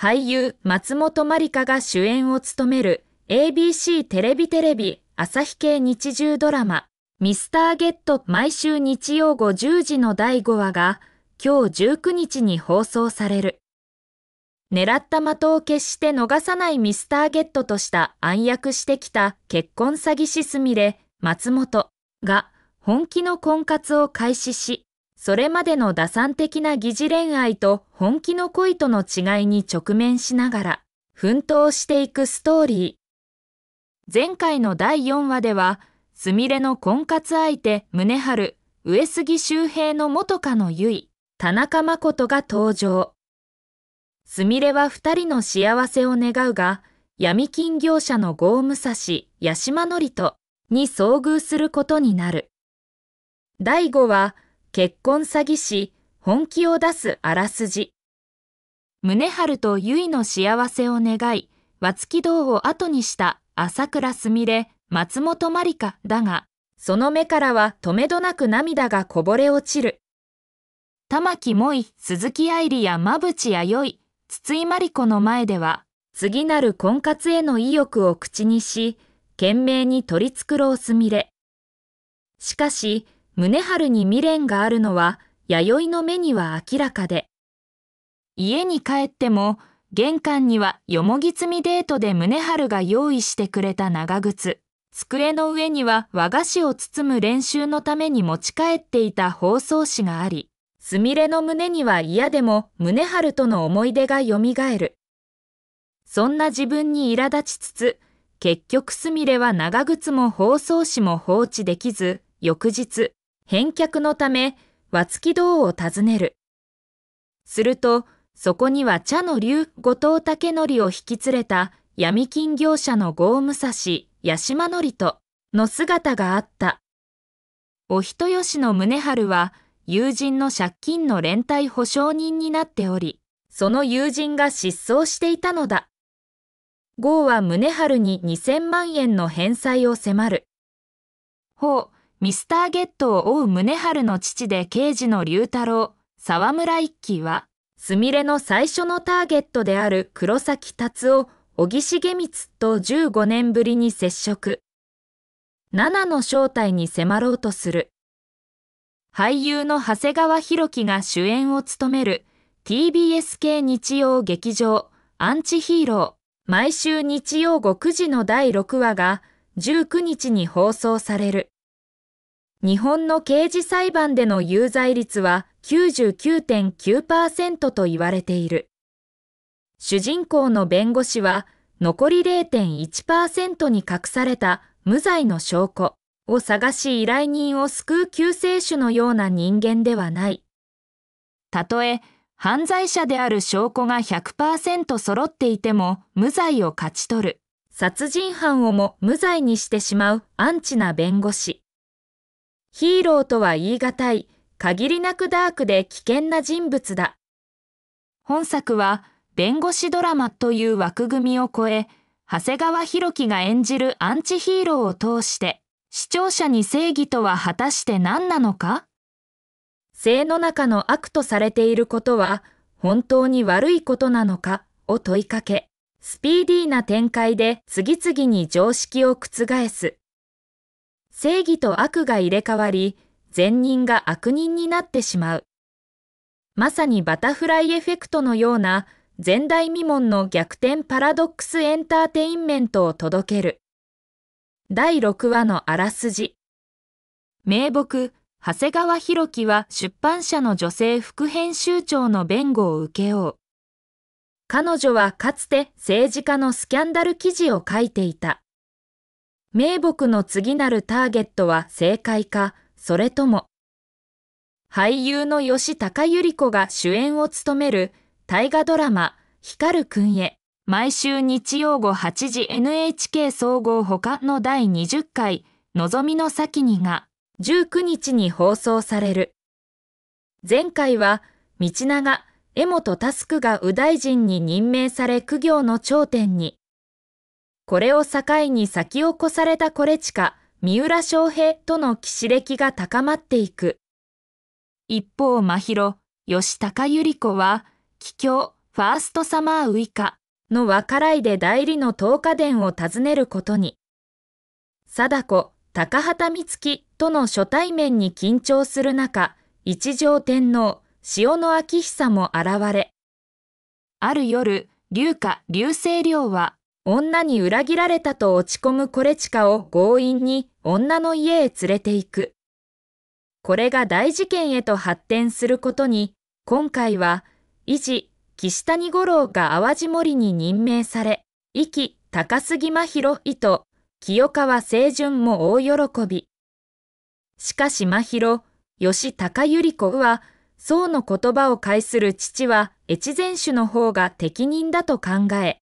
俳優松本まりかが主演を務める ABC テレビテレビ朝日系日中ドラマミスターゲット毎週日曜午10時の第5話が今日19日に放送される。狙った的を決して逃さないミスターゲットとした暗躍してきた結婚詐欺師すみれ松本が本気の婚活を開始し、それまでの打算的な疑似恋愛と本気の恋との違いに直面しながら奮闘していくストーリー。前回の第4話では、すみれの婚活相手、宗春、上杉周平の元カノ結い・田中誠が登場。すみれは二人の幸せを願うが、闇金業者の豪武蔵、八島のりとに遭遇することになる。第5話、結婚詐欺師、本気を出すあらすじ。宗春と結衣の幸せを願い、和月堂を後にした朝倉すみれ、松本まりかだが、その目からは止めどなく涙がこぼれ落ちる。玉木萌衣、鈴木愛理や馬淵弥生、筒井真理子の前では、次なる婚活への意欲を口にし、懸命に取り繕うすみれ。しかし、宗春に未練があるのは弥生の目には明らかで家に帰っても玄関にはよもぎ摘みデートで宗春が用意してくれた長靴机の上には和菓子を包む練習のために持ち帰っていた包装紙がありすみれの胸には嫌でも宗春との思い出が蘇るそんな自分に苛立ちつつ結局すみれは長靴も包装紙も放置できず翌日返却のため、和月堂を訪ねる。すると、そこには茶の竜後藤竹則を引き連れた闇金業者の豪武蔵八島則との姿があった。お人よしの宗春は友人の借金の連帯保証人になっており、その友人が失踪していたのだ。豪は宗春に2000万円の返済を迫る。ほう、ミスターゲットを追う宗春の父で刑事の龍太郎、沢村一輝は、すみれの最初のターゲットである黒崎達夫、小木重光と15年ぶりに接触。七の正体に迫ろうとする。俳優の長谷川博樹が主演を務める TBS 系日曜劇場アンチヒーロー毎週日曜午9時の第6話が19日に放送される。日本の刑事裁判での有罪率は99.9%と言われている。主人公の弁護士は残り0.1%に隠された無罪の証拠を探し依頼人を救う救世主のような人間ではない。たとえ犯罪者である証拠が100%揃っていても無罪を勝ち取る。殺人犯をも無罪にしてしまうアンチな弁護士。ヒーローとは言い難い、限りなくダークで危険な人物だ。本作は、弁護士ドラマという枠組みを超え、長谷川博己が演じるアンチヒーローを通して、視聴者に正義とは果たして何なのか性の中の悪とされていることは、本当に悪いことなのかを問いかけ、スピーディーな展開で次々に常識を覆す正義と悪が入れ替わり、善人が悪人になってしまう。まさにバタフライエフェクトのような前代未聞の逆転パラドックスエンターテインメントを届ける。第6話のあらすじ。名簿、長谷川博樹は出版社の女性副編集長の弁護を受けよう。彼女はかつて政治家のスキャンダル記事を書いていた。名木の次なるターゲットは正解か、それとも、俳優の吉高由里子が主演を務める大河ドラマ、光るくんへ、毎週日曜午8時 NHK 総合他の第20回、のぞみの先にが、19日に放送される。前回は、道長、江本佑が右大臣に任命され苦行の頂点に、これを境に先を越されたコレチカ、三浦翔平との騎士歴が高まっていく。一方、真宙、吉高由里子は、帰郷、ファーストサマーウイカの若いで代理の東花伝を訪ねることに。貞子、高畑充希との初対面に緊張する中、一条天皇、潮の明久も現れ。ある夜、龍華、流星涼は女に裏切られたと落ち込むコレチカを強引に女の家へ連れて行く。これが大事件へと発展することに、今回は、維持、岸谷五郎が淡路森に任命され、意気、高杉真宙伊と清川清純も大喜び。しかし真宙、吉高由里子は、宋の言葉を介する父は越前主の方が適任だと考え、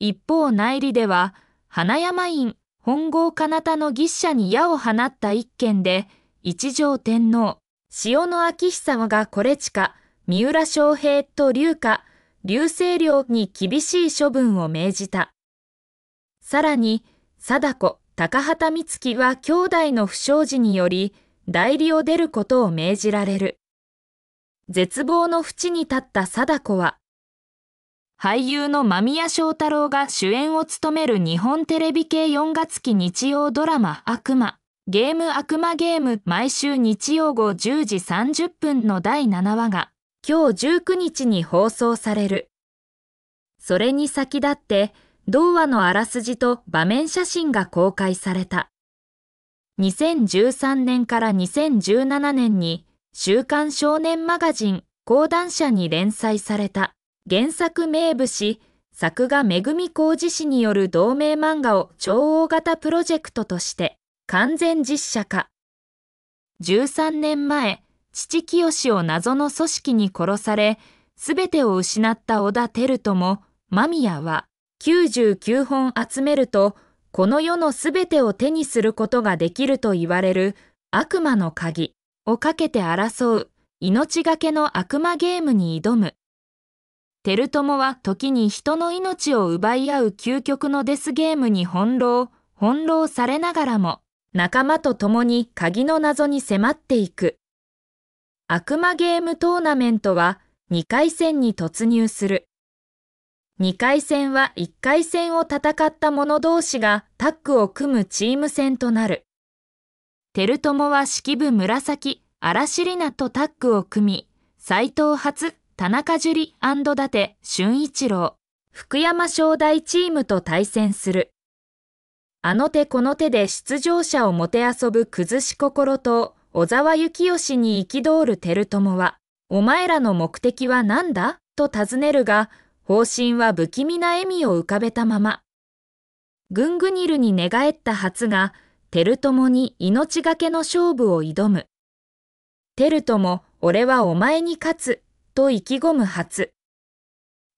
一方内裏では花山院本郷かなたの牛車に矢を放った一件で一条天皇塩野明久がこれちか三浦昌平と龍華龍星陵に厳しい処分を命じたさらに貞子高畑美月は兄弟の不祥事により代理を出ることを命じられる絶望の淵に立った貞子は俳優の間宮祥太朗が主演を務める日本テレビ系4月期日曜ドラマ悪魔。ゲーム悪魔ゲーム毎週日曜午10時30分の第7話が今日19日に放送される。それに先立って童話のあらすじと場面写真が公開された。2013年から2017年に週刊少年マガジン講談社に連載された。原作名武士、作画めぐみ浩二氏による同名漫画を超大型プロジェクトとして完全実写化。13年前、父清を謎の組織に殺され、すべてを失った小田照とも、間宮は99本集めると、この世のすべてを手にすることができると言われる悪魔の鍵をかけて争う命がけの悪魔ゲームに挑む。テルトモは時に人の命を奪い合う究極のデスゲームに翻弄、翻弄されながらも、仲間と共に鍵の謎に迫っていく。悪魔ゲームトーナメントは2回戦に突入する。2回戦は1回戦を戦った者同士がタッグを組むチーム戦となる。テルトモは式部紫、嵐里ナとタッグを組み、斎藤初、田中樹里達俊一郎、福山商大チームと対戦する。あの手この手で出場者をもてあそぶ崩し心と小沢幸義に憤る照友は、お前らの目的は何だと尋ねるが、方針は不気味な笑みを浮かべたまま。ぐんぐにるに寝返った初が、ト友に命がけの勝負を挑む。ト友、俺はお前に勝つと意気込む初。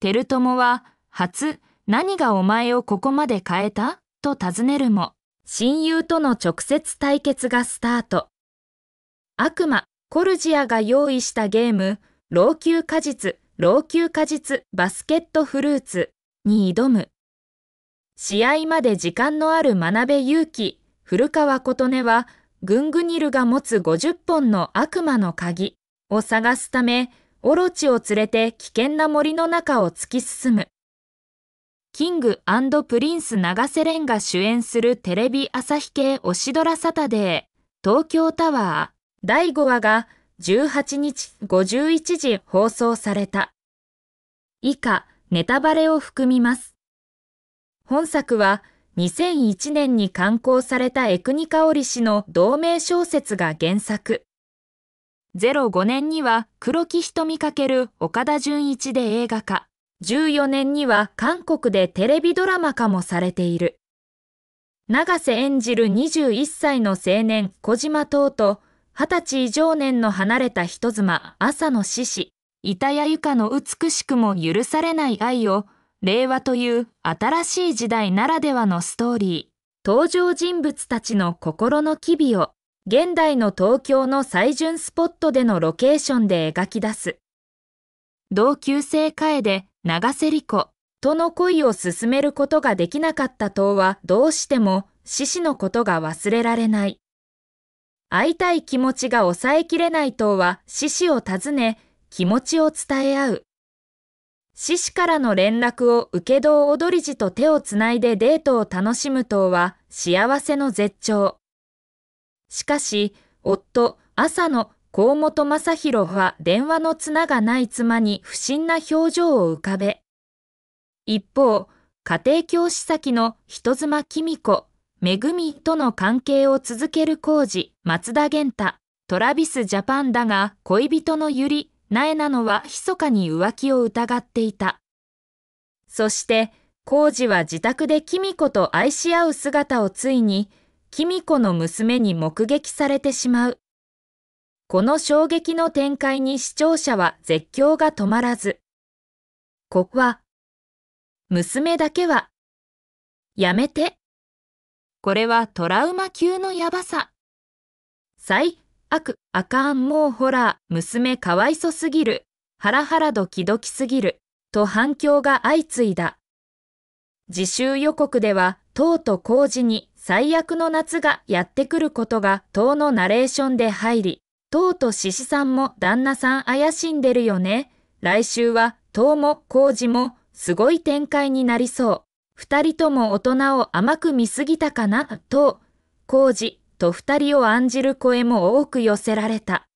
テルトモは、初、何がお前をここまで変えたと尋ねるも、親友との直接対決がスタート。悪魔、コルジアが用意したゲーム、老朽果実、老朽果実、バスケットフルーツに挑む。試合まで時間のある学べ勇気、古川琴音は、グングニルが持つ50本の悪魔の鍵を探すため、オロチを連れて危険な森の中を突き進む。キングプリンス長瀬廉が主演するテレビ朝日系推しドラサタデー東京タワー第5話が18日51時放送された。以下、ネタバレを含みます。本作は2001年に刊行されたエクニカオリ氏の同名小説が原作。05年には黒木瞳る岡田純一で映画化。14年には韓国でテレビドラマ化もされている。長瀬演じる21歳の青年小島東と20歳以上年の離れた人妻朝の獅子、板谷由香の美しくも許されない愛を令和という新しい時代ならではのストーリー、登場人物たちの心の機微を現代の東京の最順スポットでのロケーションで描き出す。同級生楓、長瀬里子との恋を進めることができなかった党はどうしても獅子のことが忘れられない。会いたい気持ちが抑えきれない党は獅子を訪ね、気持ちを伝え合う。獅子からの連絡を受け堂踊り地と手をつないでデートを楽しむ党は幸せの絶頂。しかし、夫、朝の河本正宏は電話の綱がない妻に不審な表情を浮かべ。一方、家庭教師先の人妻み子、めぐみとの関係を続ける工事、松田玄太、トラビスジャパンだが恋人のゆり、なえなのは密かに浮気を疑っていた。そして、工事は自宅でみ子と愛し合う姿をついに、キミコの娘に目撃されてしまう。この衝撃の展開に視聴者は絶叫が止まらず。ここは、娘だけは、やめて。これはトラウマ級のヤバさ。最悪、あかんもうホラー、娘かわいそすぎる、ハラハラドキドキすぎる、と反響が相次いだ。自習予告では、とうと工事に最悪の夏がやってくることが党のナレーションで入り、党と獅子さんも旦那さん怪しんでるよね。来週は党も工事もすごい展開になりそう。二人とも大人を甘く見すぎたかな、と、工事と二人を案じる声も多く寄せられた。